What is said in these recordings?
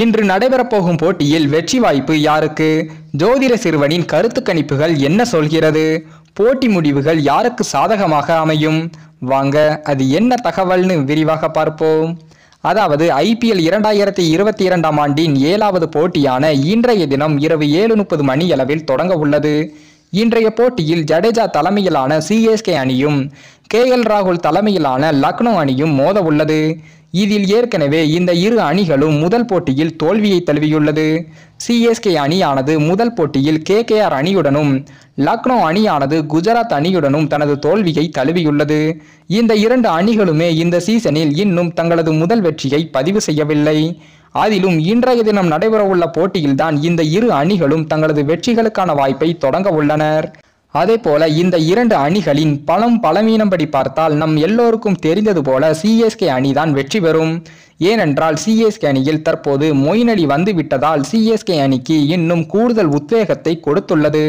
இன்று நடைபெறப்போகும் போட்டியில் வெற்றி வாய்ப்பு யாருக்கு ஜோதிட சிறுவனின் கருத்து கணிப்புகள் என்ன சொல்கிறது போட்டி முடிவுகள் யாருக்கு சாதகமாக அமையும் வாங்க அது என்ன தகவல்னு விரிவாக பார்ப்போம் அதாவது ஐபிஎல் இரண்டாயிரத்தி இருபத்தி இரண்டாம் ஆண்டின் ஏழாவது போட்டியான இன்றைய தினம் இரவு ஏழு முப்பது மணி அளவில் தொடங்க உள்ளது இன்றைய போட்டியில் ஜடேஜா தலைமையிலான சிஎஸ்கே அணியும் கே எல் ராகுல் தலைமையிலான லக்னோ அணியும் மோத உள்ளது இதில் ஏற்கனவே இந்த இரு அணிகளும் முதல் போட்டியில் தோல்வியை தழுவியுள்ளது சிஎஸ்கே அணியானது முதல் போட்டியில் கேகேஆர் அணியுடனும் லக்னோ அணியானது குஜராத் அணியுடனும் தனது தோல்வியை தழுவியுள்ளது இந்த இரண்டு அணிகளுமே இந்த சீசனில் இன்னும் தங்களது முதல் வெற்றியை பதிவு செய்யவில்லை அதிலும் இன்றைய தினம் நடைபெறவுள்ள போட்டியில்தான் இந்த இரு அணிகளும் தங்களது வெற்றிகளுக்கான வாய்ப்பை தொடங்க உள்ளனர் அதேபோல இந்த இரண்டு அணிகளின் பலம் பலவீனம்படி பார்த்தால் நம் எல்லோருக்கும் தெரிந்தது போல சிஎஸ்கே அணிதான் வெற்றி பெறும் ஏனென்றால் சிஎஸ்கே அணியில் தற்போது மொயின் அணி வந்துவிட்டதால் சிஎஸ்கே அணிக்கு இன்னும் கூடுதல் உத்வேகத்தை கொடுத்துள்ளது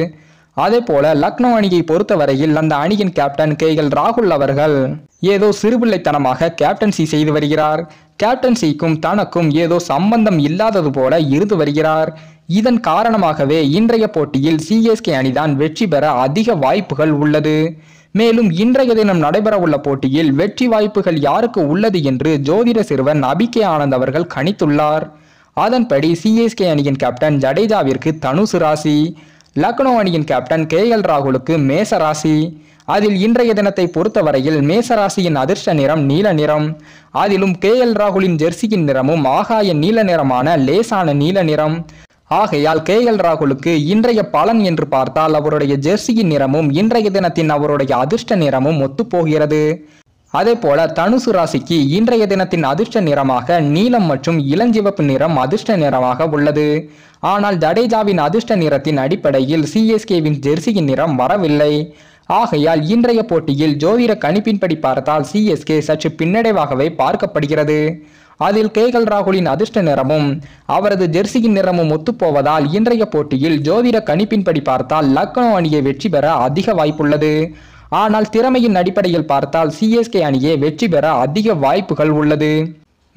அதே போல லக்னோ அணியை பொறுத்த வரையில் அந்த அணியின் கேப்டன் கே எல் ராகுல் அவர்கள் ஏதோ சிறுபிள்ளைத்தனமாக கேப்டன்சி செய்து வருகிறார் கேப்டன்சிக்கும் தனக்கும் ஏதோ சம்பந்தம் இல்லாதது போல இருந்து வருகிறார் இதன் காரணமாகவே இன்றைய போட்டியில் சிஎஸ்கே அணிதான் வெற்றி பெற அதிக வாய்ப்புகள் உள்ளது மேலும் இன்றைய தினம் நடைபெறவுள்ள போட்டியில் வெற்றி வாய்ப்புகள் யாருக்கு உள்ளது என்று ஜோதிட சிறுவன் அபிகே ஆனந்த் அவர்கள் கணித்துள்ளார் அதன்படி சிஎஸ்கே அணியின் கேப்டன் ஜடேஜாவிற்கு தனுசு ராசி லக்னோ அணியின் கேப்டன் கே எல் ராகுலுக்கு மேச ராசி அதில் இன்றைய தினத்தை பொறுத்தவரையில் மேசராசியின் அதிர்ஷ்ட நிறம் நீல நிறம் அதிலும் கே எல் ராகுலின் ஜெர்சியின் நிறமும் ஆகாய நீல நிறமான லேசான நீல நிறம் ஆகையால் கே எல் ராகுலுக்கு இன்றைய பலன் என்று பார்த்தால் அவருடைய ஜெர்சியின் நிறமும் இன்றைய தினத்தின் அவருடைய அதிர்ஷ்ட நிறமும் ஒத்துப்போகிறது அதே போல தனுசு ராசிக்கு இன்றைய தினத்தின் அதிர்ஷ்ட நிறமாக நீலம் மற்றும் இளஞ்சிவப்பு நிறம் அதிர்ஷ்ட நிறமாக உள்ளது ஆனால் ஜடேஜாவின் அதிர்ஷ்ட நிறத்தின் அடிப்படையில் சிஎஸ்கேவின் ஜெர்சியின் நிறம் வரவில்லை ஆகையால் இன்றைய போட்டியில் ஜோதிட கணிப்பின்படி பார்த்தால் சிஎஸ்கே சற்று பின்னடைவாகவே பார்க்கப்படுகிறது அதில் கேகல் ராகுலின் அதிர்ஷ்ட நிறமும் அவரது ஜெர்சியின் நிறமும் ஒத்துப்போவதால் இன்றைய போட்டியில் ஜோதிட கணிப்பின்படி பார்த்தால் லக்னோ அணியை வெற்றி பெற அதிக வாய்ப்புள்ளது ஆனால் திறமையின் அடிப்படையில் பார்த்தால் சிஎஸ்கே அணியே வெற்றி பெற அதிக வாய்ப்புகள் உள்ளது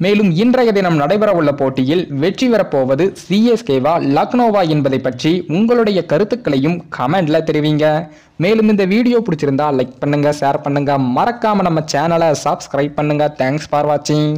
மேலும் இன்றைய தினம் நடைபெறவுள்ள போட்டியில் வெற்றி பெறப்போவது சிஎஸ்கேவா லக்னோவா என்பதை பற்றி உங்களுடைய கருத்துக்களையும் கமெண்ட்ல தெரிவிங்க மேலும் இந்த வீடியோ பிடிச்சிருந்தா லைக் பண்ணுங்க ஷேர் பண்ணுங்க மறக்காம நம்ம சேனலை சப்ஸ்கிரைப் பண்ணுங்க தேங்க்ஸ் ஃபார் வாட்சிங்